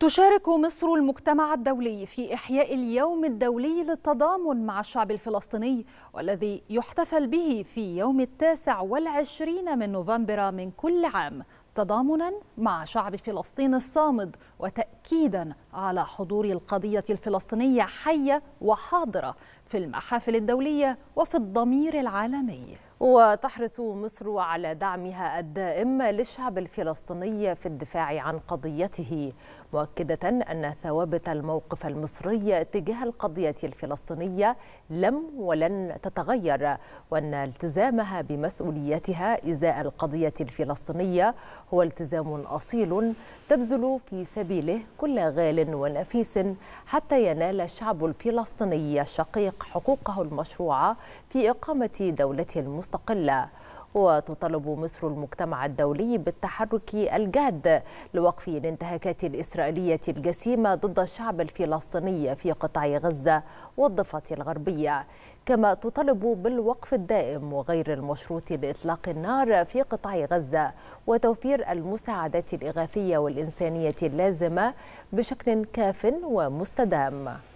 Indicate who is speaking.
Speaker 1: تشارك مصر المجتمع الدولي في إحياء اليوم الدولي للتضامن مع الشعب الفلسطيني والذي يحتفل به في يوم التاسع والعشرين من نوفمبر من كل عام تضامنا مع شعب فلسطين الصامد وتأكيدا على حضور القضية الفلسطينية حية وحاضرة
Speaker 2: في المحافل الدولية وفي
Speaker 1: الضمير العالمي
Speaker 2: وتحرص مصر على دعمها الدائم للشعب الفلسطيني في الدفاع عن قضيته مؤكدة أن ثوابت الموقف المصري تجاه القضية الفلسطينية لم ولن تتغير وأن التزامها بمسؤوليتها إزاء القضية الفلسطينية هو التزام أصيل تبذل في سبيله كل غال ونفيس حتى ينال الشعب الفلسطيني الشقيق التطبيق حقوقه المشروعة في إقامة دولته المستقلة وتطالب مصر المجتمع الدولي بالتحرك الجاد لوقف الانتهاكات الإسرائيلية الجسيمة ضد الشعب الفلسطيني في قطاع غزة والضفة الغربية كما تطالب بالوقف الدائم وغير المشروط لإطلاق النار في قطاع غزة وتوفير المساعدات الإغاثية والإنسانية اللازمة بشكل كاف ومستدام